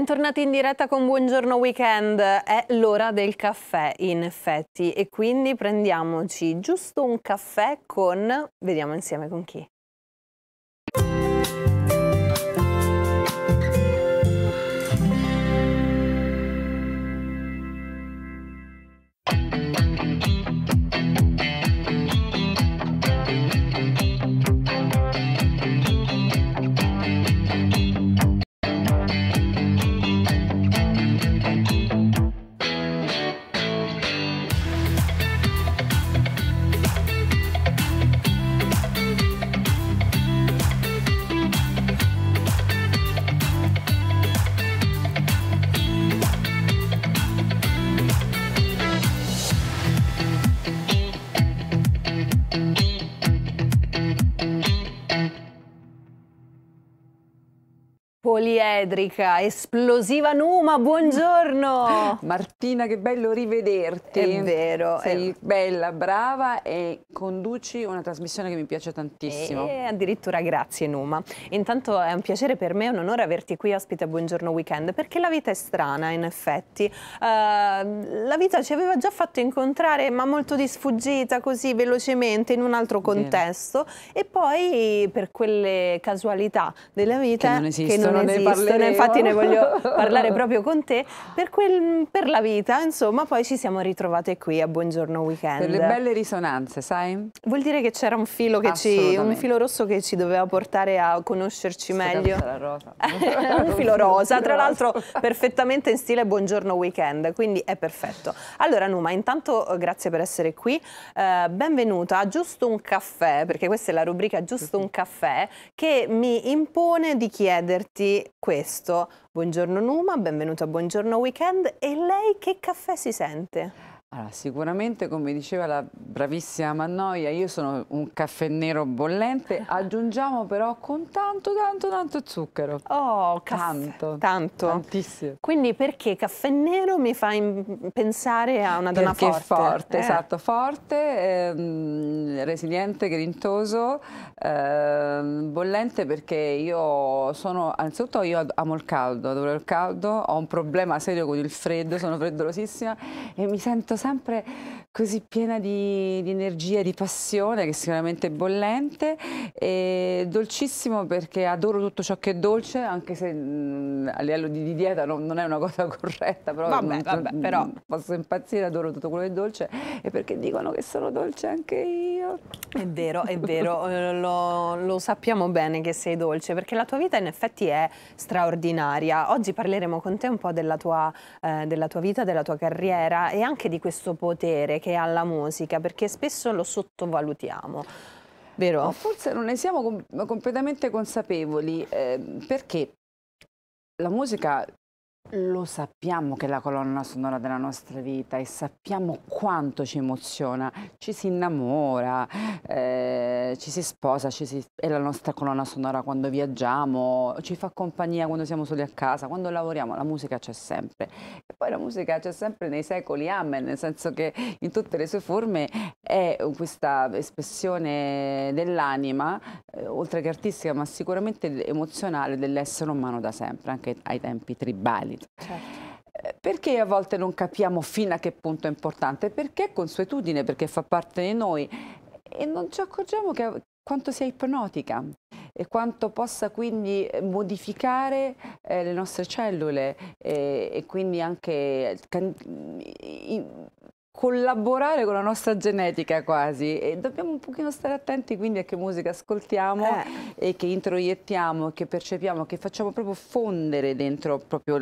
Bentornati in diretta con Buongiorno Weekend, è l'ora del caffè in effetti e quindi prendiamoci giusto un caffè con, vediamo insieme con chi. poliedrica, esplosiva Numa, buongiorno! Martina, che bello rivederti! È vero! Sei è... bella, brava e conduci una trasmissione che mi piace tantissimo. E eh, addirittura grazie Numa. Intanto è un piacere per me, è un onore averti qui ospite a Buongiorno Weekend, perché la vita è strana in effetti. Uh, la vita ci aveva già fatto incontrare, ma molto di sfuggita, così velocemente, in un altro contesto. Bene. E poi per quelle casualità della vita che non esistono, che non esistono esistono, ne infatti ne voglio parlare proprio con te, per, quel, per, la vita, insomma, poi ci siamo ritrovate qui a Buongiorno Weekend. Per le belle risonanze, sai? Vuol dire che c'era un, un filo rosso che ci doveva portare a conoscerci meglio. un filo rosa, tra l'altro perfettamente in stile Buongiorno Weekend, quindi è perfetto. Allora Numa, intanto eh, grazie per essere qui, eh, benvenuta a Giusto un caffè, perché questa è la rubrica Giusto un caffè, che mi impone di chiederti questo. Buongiorno Numa, benvenuto a Buongiorno Weekend. E lei che caffè si sente? Allora, sicuramente, come diceva la bravissima Mannoia, io sono un caffè nero bollente, aggiungiamo però con tanto, tanto, tanto zucchero. Oh, tanto. Tanto. Tantissimo. Quindi perché caffè nero mi fa pensare a una donna perché forte? forte, eh. esatto, forte, ehm, resiliente, grintoso, ehm, bollente perché io sono, anzitutto io amo il caldo, adoro il caldo, ho un problema serio con il freddo, sono freddolosissima e mi sento sempre così piena di, di energia, di passione, che è sicuramente è bollente, e dolcissimo perché adoro tutto ciò che è dolce, anche se mh, mm, a livello di, di dieta non, non, è una cosa corretta, però, vabbè, non, vabbè, mm, però posso impazzire, adoro tutto quello che è dolce, e perché dicono che sono dolce anche io. È vero, è vero, eh, lo, lo sappiamo bene che sei dolce, perché la tua vita in effetti è straordinaria. Oggi parleremo con te un po' della tua, eh, della tua vita, della tua carriera e anche di questo potere che alla musica, perché spesso lo sottovalutiamo. Vero? Ma oh, forse non ne siamo com completamente consapevoli, eh, perché la musica lo sappiamo che è la colonna sonora della nostra vita e sappiamo quanto ci emoziona, ci si innamora, eh, ci si sposa, ci si... è la nostra colonna sonora quando viaggiamo, ci fa compagnia quando siamo soli a casa, quando lavoriamo, la musica c'è sempre. E poi la musica c'è sempre nei secoli, amen, nel senso che in tutte le sue forme è questa espressione dell'anima, eh, oltre che artistica, ma sicuramente emozionale dell'essere umano da sempre, anche ai tempi tribali vita. Certo. certo. Eh, perché a volte non capiamo fino a che punto è importante? Perché è consuetudine, perché fa parte di noi e non ci accorgiamo che, quanto sia ipnotica e quanto possa quindi eh, modificare eh, le nostre cellule eh, e quindi anche eh, can, in, collaborare con la nostra genetica quasi e dobbiamo un pochino stare attenti quindi a che musica ascoltiamo eh. e che introiettiamo, che percepiamo, che facciamo proprio fondere dentro proprio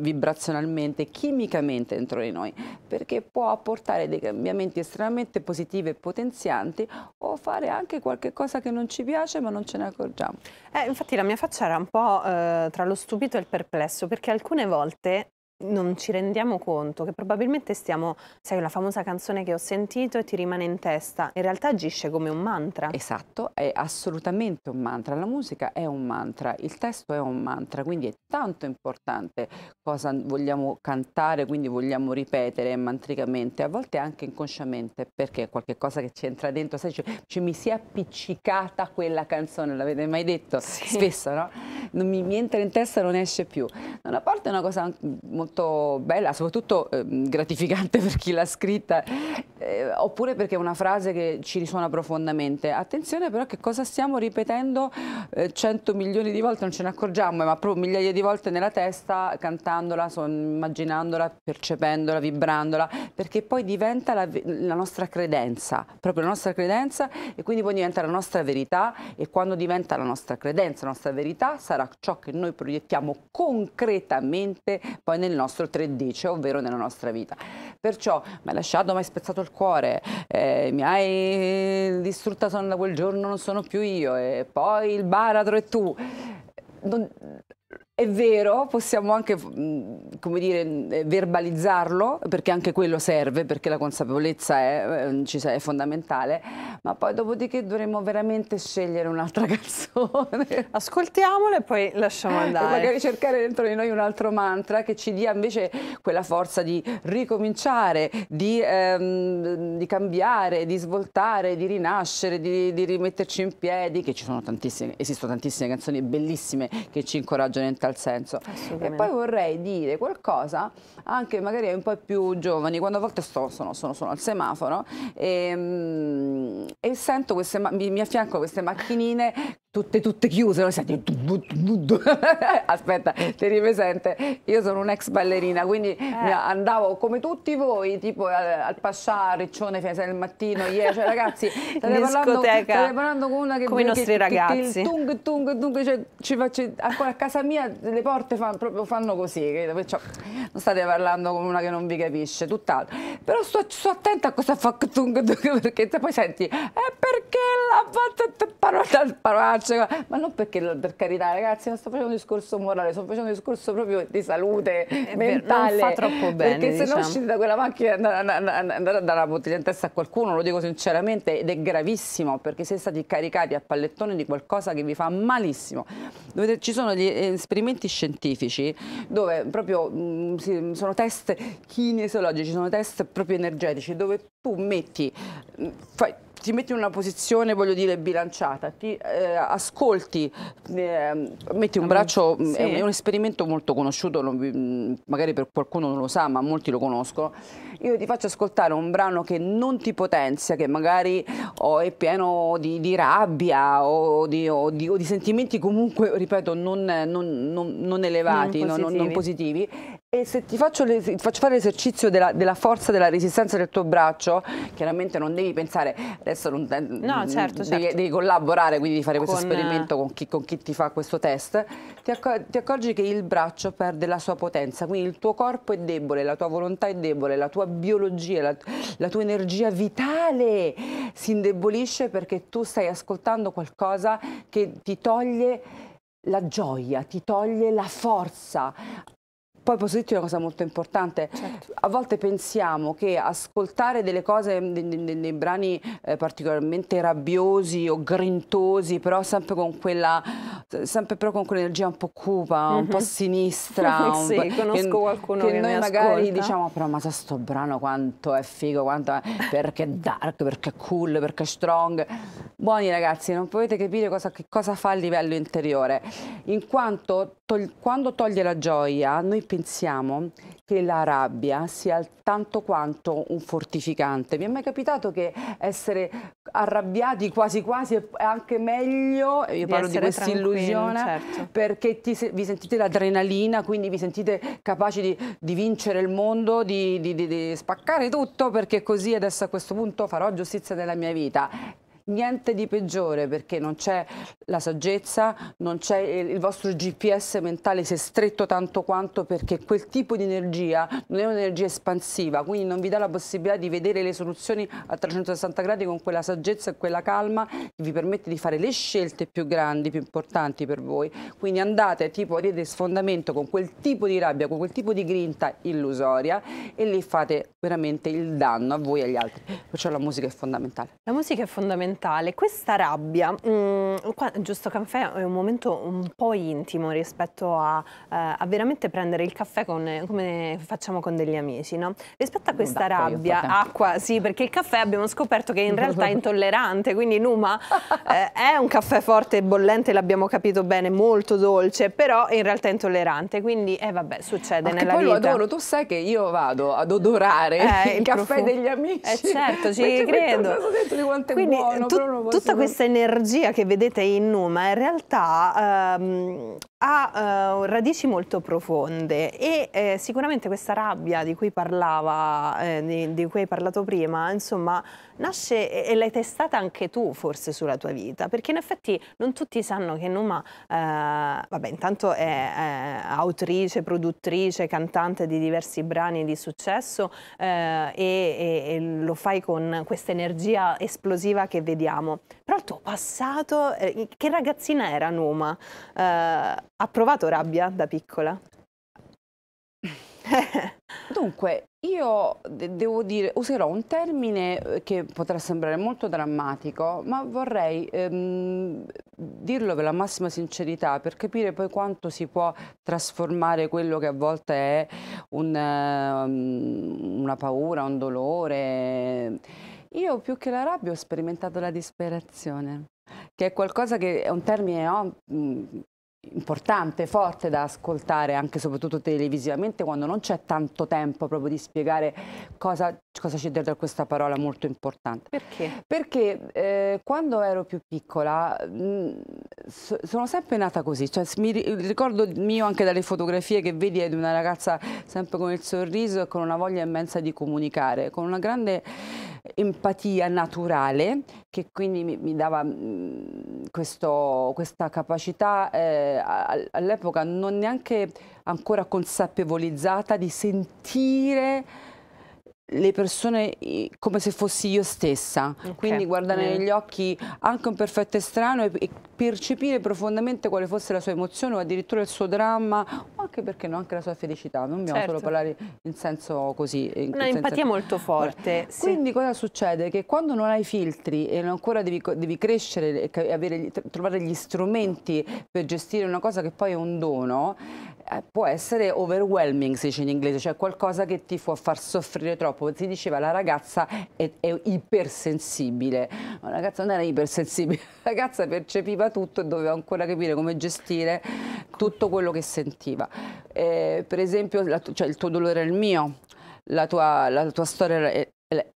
vibrazionalmente, chimicamente dentro di noi, perché può apportare dei cambiamenti estremamente positivi e potenzianti o fare anche qualche cosa che non ci piace ma non ce ne accorgiamo. Eh, infatti la mia faccia era un po' eh, tra lo stupito e il perplesso perché alcune volte non ci rendiamo conto che probabilmente stiamo, sai, la famosa canzone che ho sentito e ti rimane in testa, in realtà agisce come un mantra. Esatto, è assolutamente un mantra, la musica è un mantra, il testo è un mantra, quindi è tanto importante cosa vogliamo cantare, quindi vogliamo ripetere mantricamente, a volte anche inconsciamente, perché è qualcosa che ci entra dentro, sai, cioè, cioè, mi si è appiccicata quella canzone, l'avete mai detto? Sì. Spesso, no? Non mi, mi entra in testa e non esce più. Da una parte è una cosa molto mm, molto bella, soprattutto eh, gratificante per chi l'ha scritta, eh, oppure perché è una frase che ci risuona profondamente. Attenzione però che cosa stiamo ripetendo eh, 100 milioni di volte, non ce ne accorgiamo, eh, ma proprio migliaia di volte nella testa, cantandola, immaginandola, percependola, vibrandola, perché poi diventa la, la nostra credenza, proprio la nostra credenza e quindi poi diventa la nostra verità e quando diventa la nostra credenza, la nostra verità sarà ciò che noi proiettiamo concretamente poi nel nostro 3D, cioè ovvero nella nostra vita. Perciò mi hai lasciato, mi hai spezzato il cuore, eh, mi hai distrutta sono da quel giorno, non sono più io, e poi il baratro è tu. Non, è vero, possiamo anche mm, dire, eh, verbalizzarlo, perché anche quello serve, perché la consapevolezza è, eh, mm, è fondamentale, ma poi dopodiché dovremmo veramente scegliere un'altra canzone. Ascoltiamola e poi lasciamo eh, andare. E magari cercare dentro di noi un altro mantra che ci dia invece quella forza di ricominciare, di, ehm, di cambiare, di svoltare, di rinascere, di, di, rimetterci in piedi, che ci sono tantissime, esistono tantissime canzoni bellissime che ci incoraggiano a entrare tal senso. E poi vorrei dire qualcosa anche magari un po' più giovani, quando a volte sto, sono, sono, sono al semaforo e, ehm, e sento queste, mi, mi affianco queste macchinine tutte, tutte chiuse, no? senti, aspetta, ti ripresente, io sono un'ex ballerina, quindi eh. andavo come tutti voi, tipo al, al Pascià, Riccione, Fiesa del Mattino, ieri, cioè ragazzi, state parlando, parlando, con una che... Come i nostri che, ragazzi. Che, il tung, tung, tung, cioè, ci faccio, ancora a casa mia le porte fanno, proprio fanno così, cioè, non state parlando con una che non vi capisce, tutt'altro. Però sto, sto, attenta a cosa fa Ktung perché poi senti, è eh, perché l'ha fatto parola, parolacce, ma non perché, per carità ragazzi, non sto facendo un discorso morale, sto facendo un discorso proprio di salute è eh, mentale. Non fa troppo bene. Perché diciamo. se no diciamo. uscite da quella macchina andare a dare la bottiglia in testa a qualcuno, lo dico sinceramente, ed è gravissimo perché siete stati caricati a pallettone di qualcosa che vi fa malissimo. Dovete, ci sono gli esperimenti esperimenti scientifici dove proprio mh, mm, sono test kinesiologici, sono test proprio energetici dove tu metti, mm, fai, ti metti in una posizione, voglio dire, bilanciata, ti eh, ascolti, eh, metti un mm, braccio, mm, sì. è, un esperimento molto conosciuto, non, mm, magari per qualcuno non lo sa, ma molti lo conoscono. Io ti faccio ascoltare un brano che non ti potenzia, che magari oh, è pieno di, di rabbia o di, o, di, o di, sentimenti comunque, ripeto, non, non, non elevati, positivi. non positivi e se ti faccio, faccio fare l'esercizio della, della, forza della resistenza del tuo braccio, chiaramente non devi pensare, adesso non, no, mm, certo, certo. Devi, collaborare, quindi devi fare con... questo esperimento con chi, con chi, ti fa questo test, ti, accor ti, accorgi che il braccio perde la sua potenza, quindi il tuo corpo è debole, la tua volontà è debole, la tua biologia, la, la tua energia vitale si indebolisce perché tu stai ascoltando qualcosa che ti toglie la gioia, ti toglie la forza. Poi posso dirti una cosa molto importante, certo. a volte pensiamo che ascoltare delle cose, dei, dei, dei brani eh, particolarmente rabbiosi o grintosi, però sempre con quella Esatto, sempre però con quell'energia un po' cupa, mm -hmm. un po' mhm. sinistra. sì, po', conosco che, qualcuno che, che noi magari ascolta. diciamo, però ma sto brano quanto è figo, quanto è, perché è dark, perché è cool, perché è strong. Buoni ragazzi, non potete capire cosa, che cosa fa a livello interiore, in quanto tog quando toglie la gioia noi pensiamo che la rabbia sia tanto quanto un fortificante. Mi è mai capitato che essere arrabbiati quasi quasi è anche meglio, io di parlo di questi illusioni, l'illusione certo. perché ti, vi sentite l'adrenalina, quindi vi sentite capaci di, di vincere il mondo, di, di, di, spaccare tutto perché così adesso a questo punto farò giustizia della mia vita niente di peggiore perché non c'è la saggezza, non c'è il vostro GPS mentale si è stretto tanto quanto perché quel tipo di energia non è un'energia espansiva, quindi non vi dà la possibilità di vedere le soluzioni a 360 gradi con quella saggezza e quella calma che vi permette di fare le scelte più grandi, più importanti per voi. Quindi andate tipo a dire sfondamento con quel tipo di rabbia, con quel tipo di grinta illusoria e lì fate veramente il danno a voi e agli altri. Perciò la musica è fondamentale. La musica è fondamentale mentale. Questa rabbia, mh, mm, qua, giusto caffè è un momento un po' intimo rispetto a, eh, a veramente prendere il caffè con, come facciamo con degli amici, no? Rispetto a questa rabbia, acqua, sì, perché il caffè abbiamo scoperto che in realtà è intollerante, quindi Numa eh, è un caffè forte e bollente, l'abbiamo capito bene, molto dolce, però in realtà è intollerante, quindi eh, vabbè, succede Ma nella poi vita. poi lo adoro, tu sai che io vado ad odorare eh, il, il caffè degli amici. Eh certo, ci credo. di quanto è Quindi no, tut posso... tutta questa energia che vedete in Numa in realtà ehm, ha eh, radici molto profonde e eh, sicuramente questa rabbia di cui parlava, eh, di, di cui hai parlato prima, insomma nasce e l'hai testata anche tu forse sulla tua vita, perché in effetti non tutti sanno che Numa, eh, vabbè intanto è, è, autrice, produttrice, cantante di diversi brani di successo eh, e, e, e, lo fai con questa energia esplosiva che vediamo, però il tuo passato, eh, che ragazzina era Numa? Eh, ha provato rabbia da piccola? Dunque, io de devo dire, userò un termine eh, che potrà sembrare molto drammatico, ma vorrei ehm, dirlo per la massima sincerità per capire poi quanto si può trasformare quello che a volte è un, um, una paura, un dolore. Io più che la rabbia ho sperimentato la disperazione che è qualcosa che è un termine no? Mhmm, importante, forte da ascoltare anche soprattutto televisivamente quando non c'è tanto tempo proprio di spiegare cosa, cosa c'è dentro questa parola molto importante. Perché? Perché eh, quando ero più piccola mh, mm, so, sono sempre nata così, cioè, mi ricordo mio anche dalle fotografie che vedi è di una ragazza sempre con il sorriso e con una voglia immensa di comunicare, con una grande empatia naturale che quindi mi, mi dava mh, mm, questo, questa capacità eh, all'epoca non neanche ancora consapevolizzata di sentire le persone come se fossi io stessa, okay. quindi guardare mm. negli occhi anche un perfetto estraneo e, percepire profondamente quale fosse la sua emozione o addirittura il suo dramma o anche perché no, anche la sua felicità, non dobbiamo certo. solo parlare in senso così. Un'empatia molto forte. Sì. Quindi cosa succede? Che quando non hai filtri e ancora devi, devi crescere e avere, trovare gli strumenti per gestire una cosa che poi è un dono, eh, può essere overwhelming, si dice in inglese, cioè qualcosa che ti può far soffrire troppo. Si diceva la ragazza è, è ipersensibile, ma la ragazza non era ipersensibile, la ragazza percepiva tutto e doveva ancora capire come gestire tutto quello che sentiva. Eh, per esempio, la, cioè, il tuo dolore è il mio, la tua, la tua, storia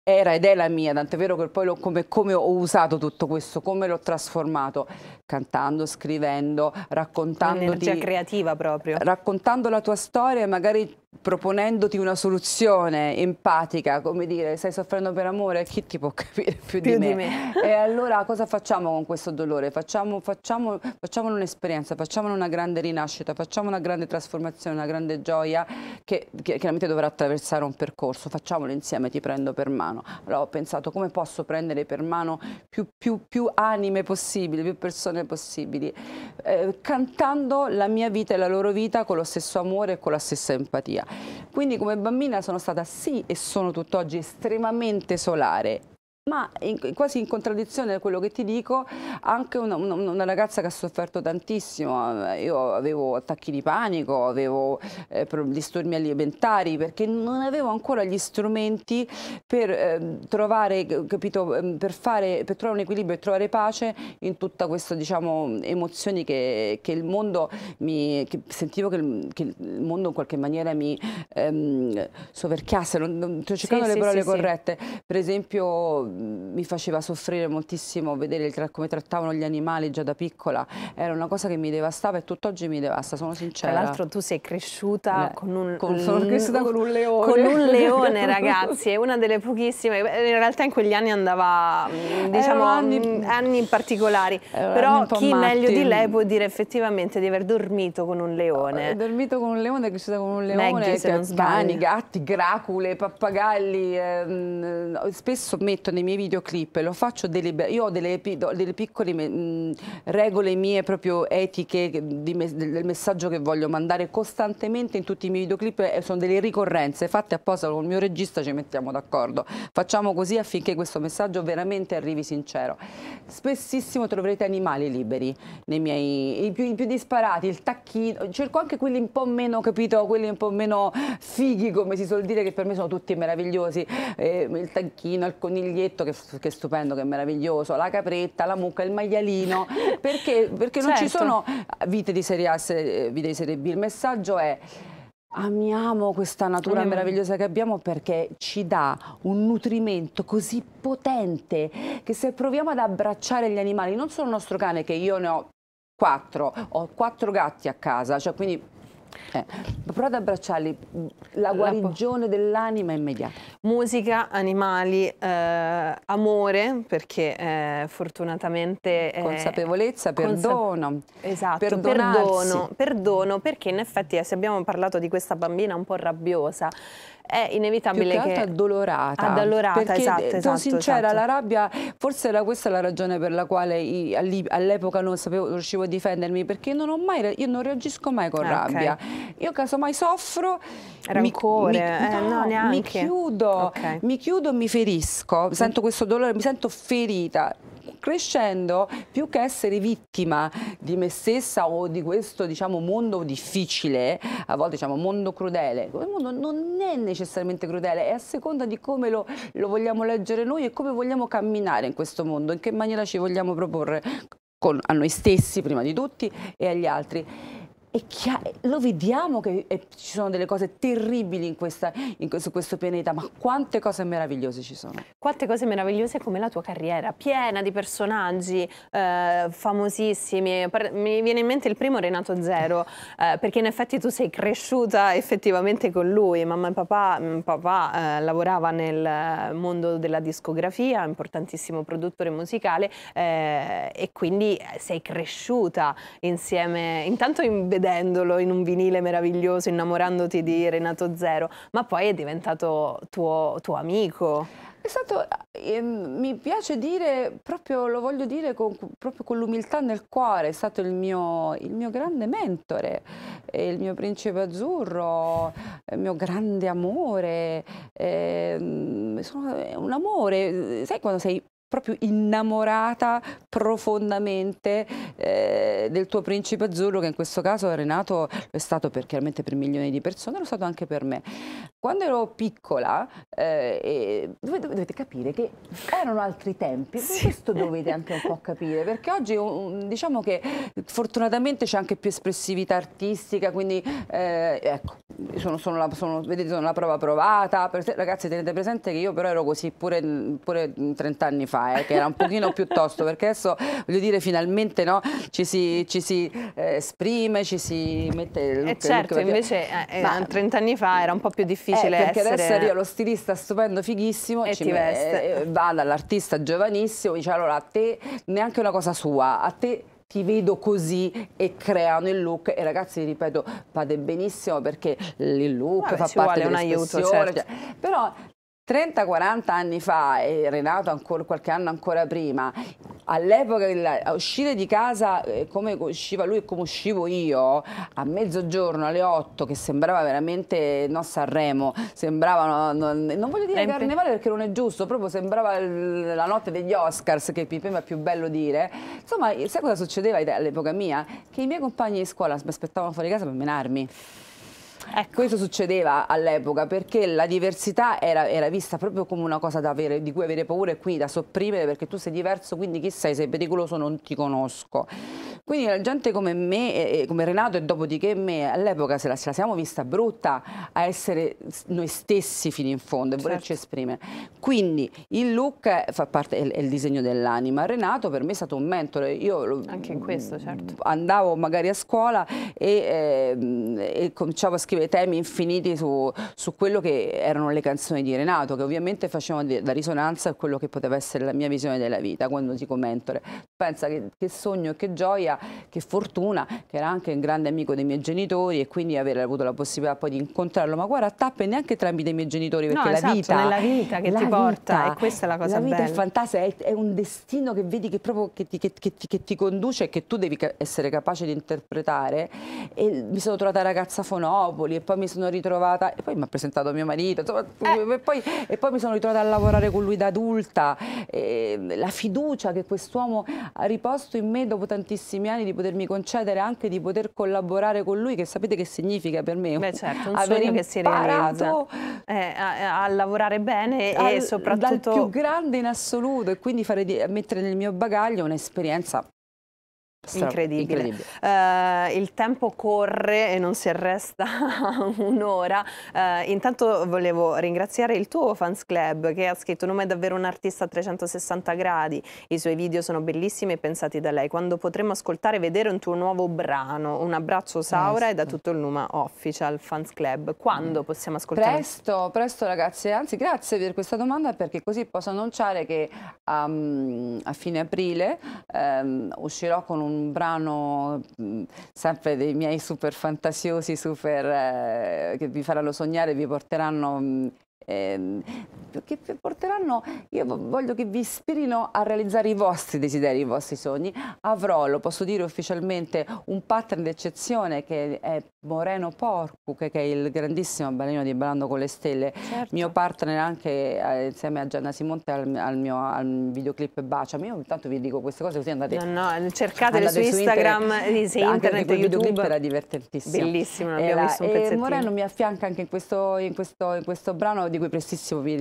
era ed è la mia, tant'è vero che poi lo, come, come, ho usato tutto questo, come l'ho trasformato, cantando, scrivendo, raccontando... Un'energia creativa proprio. Raccontando la tua storia e magari proponendoti una soluzione empatica, come dire, stai soffrendo per amore, chi ti può capire più, più di, me? di, me? E allora cosa facciamo con questo dolore? Facciamo, facciamo, facciamolo un'esperienza, facciamolo una grande rinascita, facciamo una grande trasformazione, una grande gioia che, che chiaramente dovrà attraversare un percorso, facciamolo insieme, ti prendo per mano. Allora ho pensato come posso prendere per mano più, più, più anime possibili, più persone possibili, eh, cantando la mia vita e la loro vita con lo stesso amore e con la stessa empatia. Quindi come bambina sono stata sì e sono tutt'oggi estremamente solare ma in, quasi in contraddizione a quello che ti dico, anche una, una, una, ragazza che ha sofferto tantissimo, eh, io avevo attacchi di panico, avevo eh, disturbi alimentari perché non avevo ancora gli strumenti per eh, trovare, capito, ehm, per, fare, per trovare un equilibrio e trovare pace in tutta questa diciamo, emozioni che, che il mondo mi, che sentivo che il, che il, mondo in qualche maniera mi ehm, soverchiasse, non, non, sto cercando sì, le sì, parole sì, corrette, per esempio mi faceva soffrire moltissimo vedere tra come trattavano gli animali già da piccola, era una cosa che mi devastava e tutt'oggi mi devasta, sono sincera. Tra l'altro tu sei cresciuta, eh, con, un, con, cresciuta con un leone. Con un leone ragazzi, è una delle pochissime, in realtà in quegli anni andava, mm, diciamo, anni, mm, anni, particolari, però anni chi matti. meglio di lei può dire effettivamente di aver dormito con un leone. Ho eh, dormito con un leone, è cresciuta con un leone, Maggie, se non cani, gatti, gracule, pappagalli, ehm, spesso metto nei miei videoclip, lo faccio deliber- io ho delle, delle piccole mh, mm, regole mie proprio etiche me del messaggio che voglio mandare costantemente in tutti i miei videoclip, eh, sono delle ricorrenze fatte apposta con il mio regista, ci mettiamo d'accordo. Facciamo così affinché questo messaggio veramente arrivi sincero. Spessissimo troverete animali liberi nei miei, i più, i più disparati, il tacchino, cerco anche quelli un po' meno, capito, quelli un po' meno fighi come si suol dire, che per me sono tutti meravigliosi, eh, il tacchino, il coniglietto, grilletto, che, che, stupendo, che meraviglioso, la capretta, la mucca, il maialino, perché, perché certo. non ci certo. sono eh, vite di serie A, eh, vite di serie B. Il messaggio è amiamo questa natura mm. meravigliosa che abbiamo perché ci dà un nutrimento così potente che se proviamo ad abbracciare gli animali, non solo il nostro cane che io ne ho quattro, ho quattro gatti a casa, cioè quindi eh, prova ad abbracciarli, la guarigione dell'anima immediata. Musica, animali, eh, amore, perché eh, fortunatamente... Eh, Consapevolezza, perdono. Consap esatto, perdono, perdono, perché in effetti eh, se abbiamo parlato di questa bambina un po' rabbiosa, è inevitabile Più che, che... addolorata. Addolorata, perché, esatto, eh, esatto sincera, esatto. la rabbia, forse era questa la ragione per la quale all'epoca non sapevo, riuscivo a difendermi, perché non ho mai, io non reagisco mai con ah, okay. rabbia. Io casomai soffro... Rancore, mi, mi, eh, no, no, mi chiudo, okay. mi chiudo, mi ferisco, sento questo dolore, mi sento ferita crescendo più che essere vittima di me stessa o di questo diciamo, mondo difficile, a volte diciamo mondo crudele, il mondo non è necessariamente crudele, è a seconda di come lo, lo vogliamo leggere noi e come vogliamo camminare in questo mondo, in che maniera ci vogliamo proporre con, a noi stessi prima di tutti e agli altri lo vediamo che eh, ci sono delle cose terribili in questa, in, su questo pianeta, ma quante cose meravigliose ci sono. Quante cose meravigliose come la tua carriera, piena di personaggi eh, famosissimi. mi viene in mente il primo Renato Zero, eh, perché in effetti tu sei cresciuta effettivamente con lui. Mamma e papà, mm, papà eh, lavorava nel eh, mondo della discografia, importantissimo produttore musicale, eh, e quindi sei cresciuta insieme, intanto in vedere vendendolo in un vinile meraviglioso, innamorandoti di Renato Zero, ma poi è diventato tuo, tuo amico. È stato, eh, mi piace dire, proprio lo voglio dire con, proprio con l'umiltà nel cuore, è stato il mio, il mio grande mentore, eh, il mio principe azzurro, eh, il mio grande amore, eh, sono, un amore, sai quando sei proprio innamorata profondamente eh, del tuo principe azzurro che in questo caso Renato è stato per, chiaramente per milioni di persone, lo è stato anche per me. Quando ero piccola eh, dovete, dovete, capire che erano altri tempi, sì. questo dovete anche un po' capire perché oggi un, diciamo che fortunatamente c'è anche più espressività artistica, quindi eh, ecco sono, sono, la, sono, vedete, sono la prova provata. ragazzi, tenete presente che io però ero così pure, pure 30 anni fa, eh, che era un pochino più tosto, perché adesso voglio dire, finalmente no, ci si, ci si eh, esprime, ci si mette look, eh certo, look, invece eh, eh ma, 30 anni fa era un po' più difficile. Eh, perché essere... adesso io lo stilista stupendo, fighissimo, e ci veste. Eh, va dall'artista giovanissimo, dice allora a te neanche una cosa sua, a te ti vedo così e creano il look e ragazzi ripeto fate benissimo perché il look Vabbè, fa parte dell'espressione certo. Cioè, però 30-40 anni fa, e Renato ancora, qualche anno ancora prima, all'epoca uscire di casa eh, come usciva lui e come uscivo io, a mezzogiorno, alle 8, che sembrava veramente, no Sanremo, sembrava, no, no, non voglio dire carnevale perché non è giusto, proprio sembrava la notte degli Oscars, che mi sembra più bello dire. Insomma, sai cosa succedeva all'epoca mia? Che i miei compagni di scuola mi aspettavano fuori casa per menarmi. Ecco. Questo succedeva all'epoca perché la diversità era, era vista proprio come una cosa avere, di cui avere paura e quindi da sopprimere perché tu sei diverso, quindi chi sei? Sei pericoloso, non ti conosco. Quindi la gente come me, come Renato e dopo di che me, all'epoca se la, se la siamo vista brutta a essere noi stessi fino in fondo e certo. volerci esprimere. Quindi il look fa parte, è, è il disegno dell'anima. Renato per me è stato un mentore. Io Anche in questo, certo. Andavo magari a scuola e, eh, e cominciavo a scrivere temi infiniti su, su quello che erano le canzoni di Renato, che ovviamente facevano da risonanza a quello che poteva essere la mia visione della vita quando dico mentore. Pensa che, che sogno e che gioia che fortuna che era anche un grande amico dei miei genitori e quindi avere avuto la possibilità poi di incontrarlo ma guarda a tappe neanche tramite i miei genitori perché no, esatto, la vita nella vita che ti vita, porta e questa è la cosa la bella la vita è fantastica è, è, un destino che vedi che proprio che ti, che, che, che ti conduce e che tu devi essere capace di interpretare e mi sono trovata ragazza Fonopoli e poi mi sono ritrovata e poi mi ha presentato mio marito insomma, eh. e, poi, e, poi, mi sono ritrovata a lavorare con lui da adulta e la fiducia che quest'uomo ha riposto in me dopo tantissimi Damiani di potermi concedere anche di poter collaborare con lui, che sapete che significa per me. Beh certo, un aver sogno che si realizza. Eh, a, a, lavorare bene al, e soprattutto... Dal più grande in assoluto e quindi fare di, mettere nel mio bagaglio un'esperienza Incredibile. Incredibile. Uh, il tempo corre e non si arresta un'ora. Uh, intanto volevo ringraziare il tuo fans club che ha scritto Nome è davvero un artista a 360 gradi. I suoi video sono bellissimi e pensati da lei. Quando potremo ascoltare e vedere un tuo nuovo brano? Un abbraccio Saura presto. e da tutto il Numa Official Fans Club. Quando mm. possiamo ascoltare? Presto, presto ragazzi. Anzi grazie per questa domanda perché così posso annunciare che um, a fine aprile um, uscirò con un un brano mm, sempre dei miei super fantasiosi, super, eh, che vi faranno sognare, vi porteranno mm, eh, che porteranno, io voglio che vi ispirino a realizzare i vostri desideri, i vostri sogni. Avrò, lo posso dire ufficialmente, un partner d'eccezione che è Moreno Porcu, che è il grandissimo ballerino di Ballando con le Stelle, certo. mio partner anche eh, insieme a Gianna Simonte al, al mio al videoclip Baciami. Io intanto vi dico queste cose così andate... No, no, cercate su, su Instagram, eh, internet, se internet e YouTube. videoclip era divertentissimo. Bellissimo, l'abbiamo visto un pezzettino. E Moreno mi affianca anche in questo, in questo, in questo brano di di cui prestissimo vi,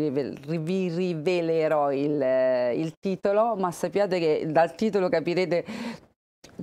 rivelerò il, eh, il titolo, ma sappiate che dal titolo capirete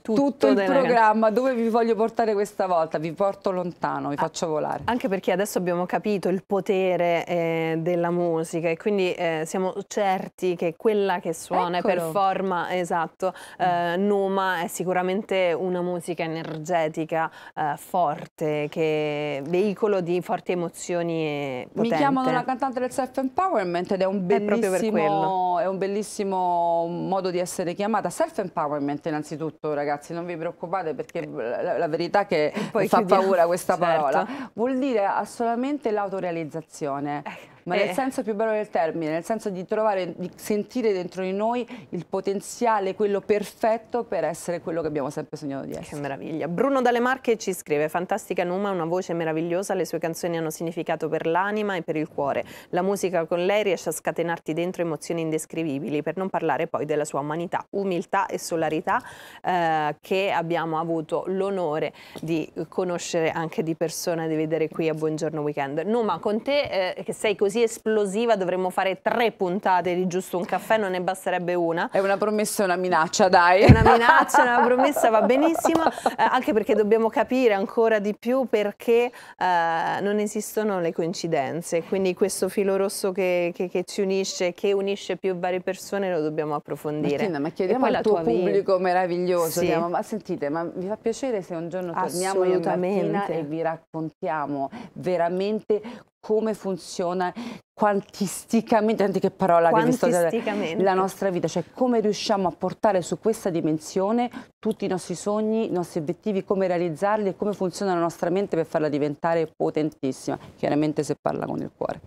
tutto, tutto il programma. Ragazze. Dove vi voglio portare questa volta? Vi porto lontano, vi ah, faccio volare. Anche perché adesso abbiamo capito il potere eh, della musica e quindi eh, siamo certi che quella che suona e performa, esatto, eh, Noma è sicuramente una musica energetica eh, forte, che è veicolo di forti emozioni e potente. Mi chiamano la cantante del self-empowerment ed è un, è un bellissimo modo di essere chiamata. Self-empowerment innanzitutto, ragazzi ragazzi, non vi preoccupate perché la, la verità è che fa chiudiamo. paura questa parola, certo. vuol dire solamente l'autorealizzazione. Ecco ma eh. nel senso più bello del termine, nel senso di trovare, di sentire dentro di noi il potenziale, quello perfetto per essere quello che abbiamo sempre sognato di essere. Che meraviglia. Bruno Dalle Marche ci scrive, fantastica Numa, una voce meravigliosa, le sue canzoni hanno significato per l'anima e per il cuore. La musica con lei riesce a scatenarti dentro emozioni indescrivibili, per non parlare poi della sua umanità, umiltà e solarità eh, che abbiamo avuto l'onore di conoscere anche di persona di vedere qui a Buongiorno Weekend. Numa, con te eh, che sei così così esplosiva dovremmo fare tre puntate di giusto un caffè, non ne basterebbe una. È una promessa e una minaccia, dai. È una minaccia, una promessa, va benissimo, eh, anche perché dobbiamo capire ancora di più perché eh, non esistono le coincidenze, quindi questo filo rosso che, che, che, ci unisce, che unisce più varie persone, lo dobbiamo approfondire. Martina, ma chiediamo al tuo pubblico vita. meraviglioso, sì. chiediamo, ma sentite, ma vi fa piacere se un giorno torniamo io Martina e vi raccontiamo veramente come funziona quantisticamente, senti che parola che mi sto dando, la nostra vita, cioè come riusciamo a portare su questa dimensione tutti i nostri sogni, i nostri obiettivi, come realizzarli e come funziona la nostra mente per farla diventare potentissima, chiaramente se parla con il cuore.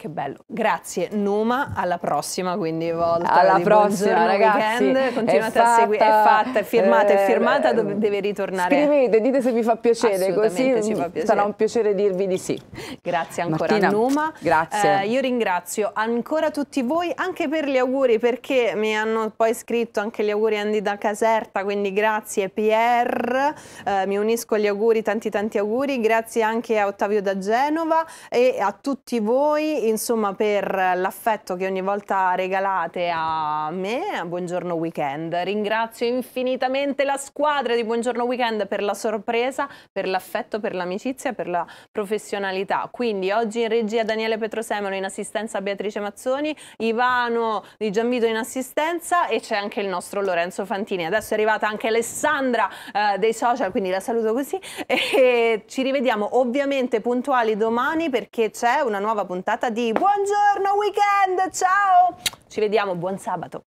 Che bello, grazie Numa, alla prossima quindi volta. Alla prossima ragazzi. Weekend. Continuate fatta, a seguire, è fatta, è firmata, è eh, firmata, eh, deve ritornare. Scrivete, dite se vi fa piacere, così fa piacere. sarà un piacere dirvi di sì. Grazie ancora Martina, Noma. Grazie. Eh, io ringrazio ancora tutti voi, anche per gli auguri, perché mi hanno poi scritto anche gli auguri Andy da Caserta, quindi grazie Pier, eh, mi unisco agli auguri, tanti tanti auguri, grazie anche a Ottavio da Genova e a tutti voi insomma per l'affetto che ogni volta regalate a me a Buongiorno Weekend. Ringrazio infinitamente la squadra di Buongiorno Weekend per la sorpresa, per l'affetto, per l'amicizia, per la professionalità. Quindi oggi in regia Daniele Petrosemolo in assistenza a Beatrice Mazzoni, Ivano di Gianvito in assistenza e c'è anche il nostro Lorenzo Fantini. Adesso è arrivata anche Alessandra eh, dei social, quindi la saluto così e ci rivediamo ovviamente puntuali domani perché c'è una nuova puntata di venerdì. Buongiorno weekend, ciao! Ci vediamo, buon sabato!